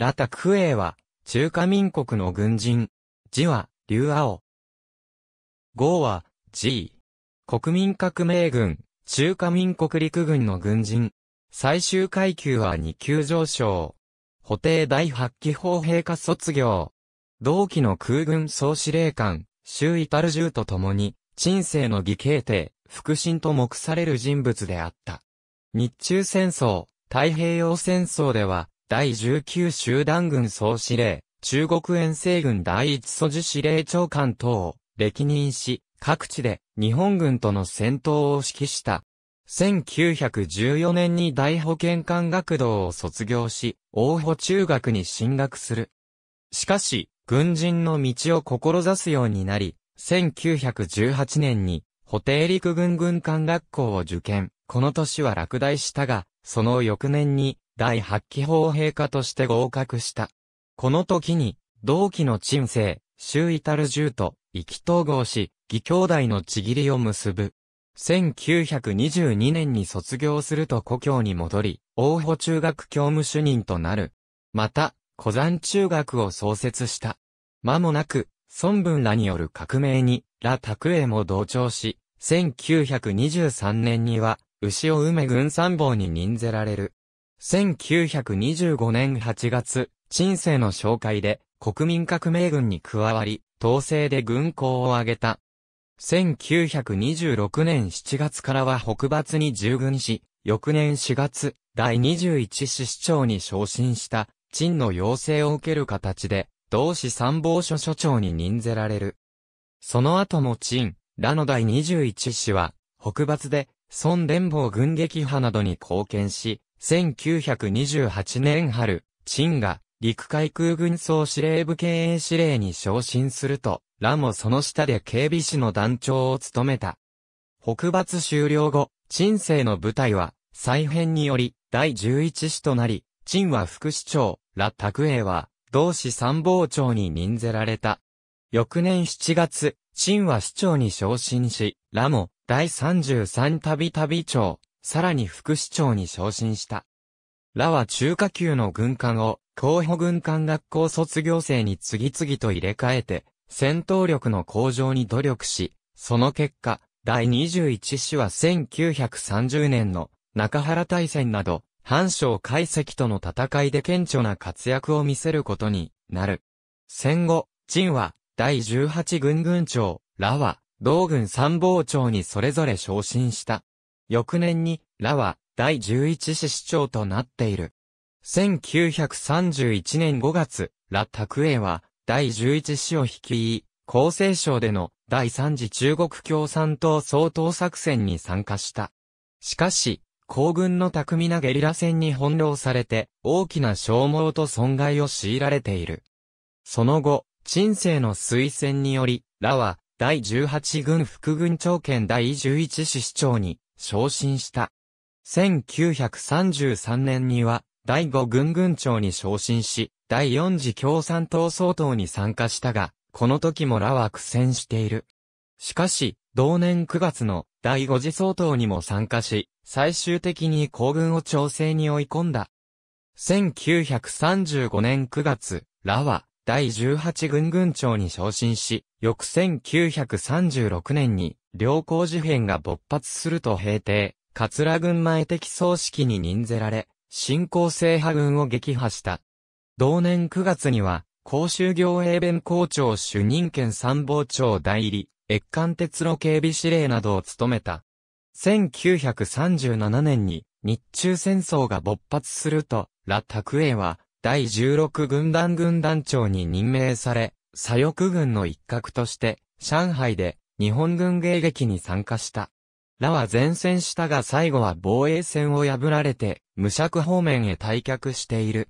ラタクエイは、中華民国の軍人。字は、竜青。号は、G。国民革命軍、中華民国陸軍の軍人。最終階級は2級上昇。補定第8期砲兵科卒業。同期の空軍総司令官、周至る銃と共に、鎮静の義兄弟、腹心と目される人物であった。日中戦争、太平洋戦争では、第19集団軍総司令、中国遠征軍第一素地司令長官等を歴任し、各地で日本軍との戦闘を指揮した。1914年に大保健官学堂を卒業し、大保中学に進学する。しかし、軍人の道を志すようになり、1918年に、補定陸軍軍官学校を受験。この年は落第したが、その翌年に、第8期砲陛下として合格した。この時に、同期の鎮西、周至る重と意気統合し、義兄弟のちぎりを結ぶ。1922年に卒業すると故郷に戻り、大保中学教務主任となる。また、古山中学を創設した。間もなく、孫文らによる革命に、羅卓英も同調し、1923年には、牛埋梅軍参謀に任ぜられる。1925年8月、陳政の紹介で国民革命軍に加わり、統制で軍港を挙げた。1926年7月からは北伐に従軍し、翌年4月、第21市市長に昇進した、陳の要請を受ける形で、同市参謀所所長に任ぜられる。その後も陳、らの第21市は、北伐で、孫連邦軍撃破などに貢献し、1928年春、陳が陸海空軍総司令部経営司令に昇進すると、ラもその下で警備士の団長を務めた。北伐終了後、陳生の部隊は、再編により、第11師となり、陳は副市長、ラ・卓英は、同志参謀長に任ぜられた。翌年7月、陳は市長に昇進し、ラも、第33たびたび長、さらに副市長に昇進した。らは中華級の軍艦を、候補軍艦学校卒業生に次々と入れ替えて、戦闘力の向上に努力し、その結果、第21師は1930年の中原大戦など、藩省海石との戦いで顕著な活躍を見せることになる。戦後、陳は第18軍軍長、ラは同軍参謀長にそれぞれ昇進した。翌年に、ラは、第11市市長となっている。1931年5月、ラ・タクエは、第11市を率い、厚生省での第3次中国共産党総統作戦に参加した。しかし、皇軍の巧みなゲリラ戦に翻弄されて、大きな消耗と損害を強いられている。その後、陳西の推薦により、ラは、第18軍副軍長兼第11市市長に昇進した。1933年には、第五軍軍長に昇進し、第四次共産党総統に参加したが、この時もラは苦戦している。しかし、同年9月の第五次総統にも参加し、最終的に行軍を調整に追い込んだ。1935年9月、ラは、第18軍軍長に昇進し、翌1936年に、良好事変が勃発すると平定、桂軍前的葬式に任ぜられ、新興制派軍を撃破した。同年9月には、公衆行英弁校長主任兼参謀長代理、越艦鉄路警備司令などを務めた。1937年に、日中戦争が勃発すると、ラ・タクエは、第16軍団軍団長に任命され、左翼軍の一角として、上海で日本軍迎撃に参加した。らは前線したが最後は防衛線を破られて、無釈方面へ退却している。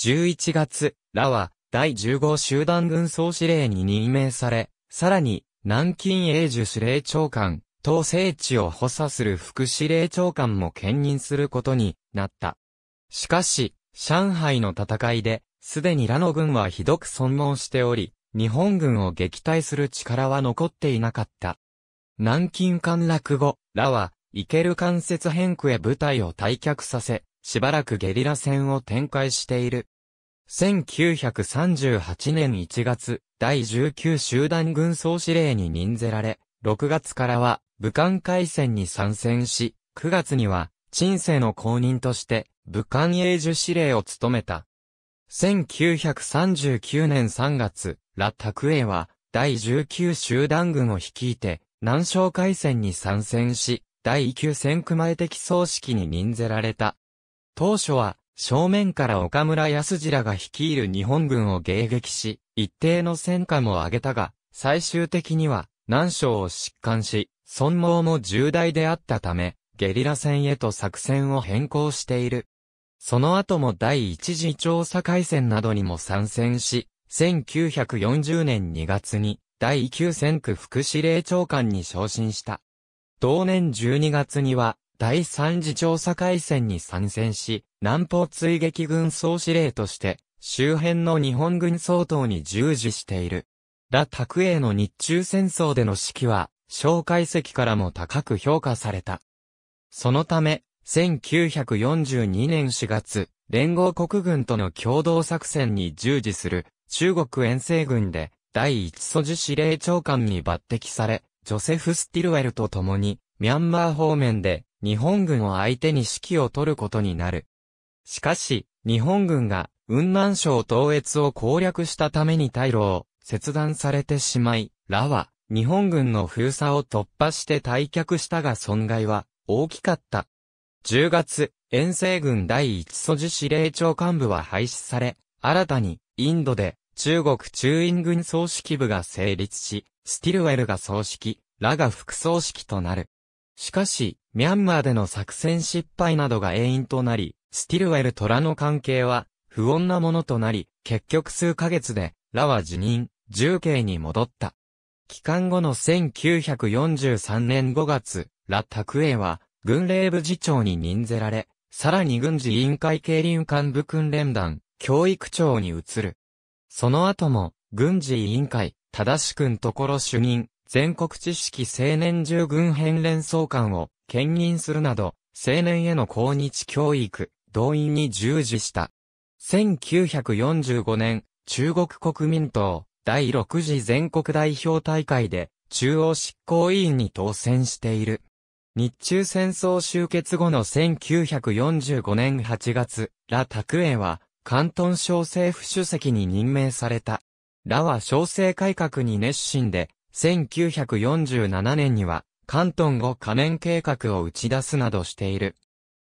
11月、らは、第15集団軍総司令に任命され、さらに、南京永寿司令長官、統制地を補佐する副司令長官も兼任することになった。しかし、上海の戦いで、すでにラの軍はひどく損耗しており、日本軍を撃退する力は残っていなかった。南京陥落後、ラは、イケル関節変区へ部隊を退却させ、しばらくゲリラ戦を展開している。1938年1月、第19集団軍総司令に任ぜられ、6月からは武漢海戦に参戦し、9月には、鎮西の公認として、武漢永寿司令を務めた。1939年3月、ラ・タクエは、第19集団軍を率いて、南昌海戦に参戦し、第9戦区前的葬式に任ぜられた。当初は、正面から岡村康次らが率いる日本軍を迎撃し、一定の戦果も上げたが、最終的には、南昌を疾患し、損耗も重大であったため、ゲリラ戦へと作戦を変更している。その後も第一次調査会戦などにも参戦し、1940年2月に第9戦区副司令長官に昇進した。同年12月には第三次調査会戦に参戦し、南方追撃軍総司令として周辺の日本軍総統に従事している。ラ・タクエの日中戦争での指揮は、蒋介石からも高く評価された。そのため、1942年4月、連合国軍との共同作戦に従事する中国遠征軍で第一素地司令長官に抜擢され、ジョセフ・スティルウェルと共にミャンマー方面で日本軍を相手に指揮を取ることになる。しかし、日本軍が雲南省統越を攻略したために退路を切断されてしまい、ラは日本軍の封鎖を突破して退却したが損害は大きかった。10月、遠征軍第一素地司令長幹部は廃止され、新たに、インドで、中国中印軍総指揮部が成立し、スティルウェルが総指揮、ラが副総指揮となる。しかし、ミャンマーでの作戦失敗などが原因となり、スティルウェル・とラの関係は、不穏なものとなり、結局数ヶ月で、ラは辞任、重慶に戻った。帰還後の1943年5月、ラ・タクエは、軍令部次長に任ぜられ、さらに軍事委員会経輪幹部訓練団、教育長に移る。その後も、軍事委員会、正しくんところ主任、全国知識青年従軍編連総監を兼任するなど、青年への抗日教育、動員に従事した。1945年、中国国民党第6次全国代表大会で中央執行委員に当選している。日中戦争終結後の1945年8月、ラ・タクエは、関東省政府主席に任命された。ラは小政改革に熱心で、1947年には、関東後仮面計画を打ち出すなどしている。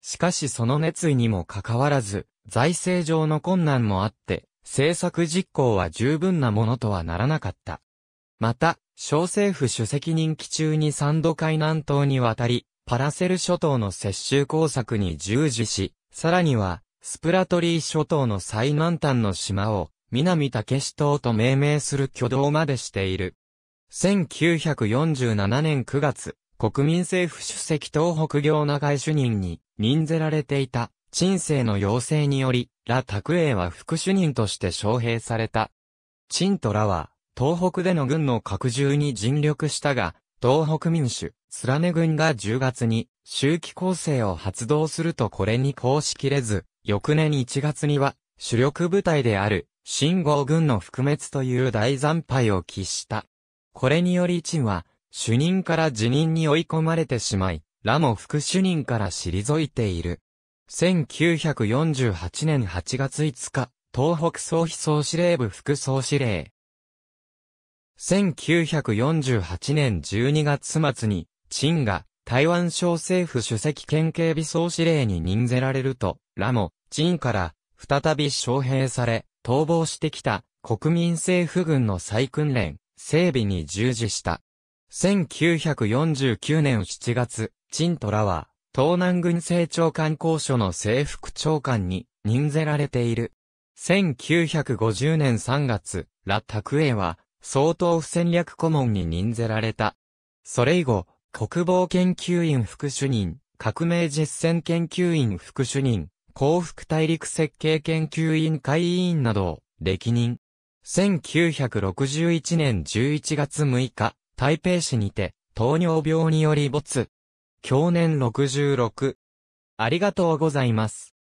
しかしその熱意にもかかわらず、財政上の困難もあって、政策実行は十分なものとはならなかった。また、小政府主席任期中に三度海南島に渡り、パラセル諸島の接収工作に従事し、さらには、スプラトリー諸島の最南端の島を、南竹市島と命名する挙動までしている。1947年9月、国民政府主席東北行長井主任に任ぜられていた、陳政の要請により、ラ・タクエイは副主任として招聘された。陳とラは、東北での軍の拡充に尽力したが、東北民主、スラネ軍が10月に周期構成を発動するとこれに抗しきれず、翌年1月には主力部隊である新郷軍の覆滅という大惨敗を喫した。これにより陳は主任から辞任に追い込まれてしまい、ラも副主任から退いている。1948年8月5日、東北総非総司令部副総司令、1948年12月末に、陳が台湾省政府主席県警備総司令に任ぜられると、ラも、陳から再び招聘され、逃亡してきた国民政府軍の再訓練、整備に従事した。1949年7月、陳とラは、東南軍政長官公所の府服長官に任ぜられている。1950年3月、ラ・タクエは、総統府戦略顧問に任ぜられた。それ以後、国防研究院副主任、革命実践研究院副主任、幸福大陸設計研究院会委員などを歴任。1961年11月6日、台北市にて、糖尿病により没。去年66。ありがとうございます。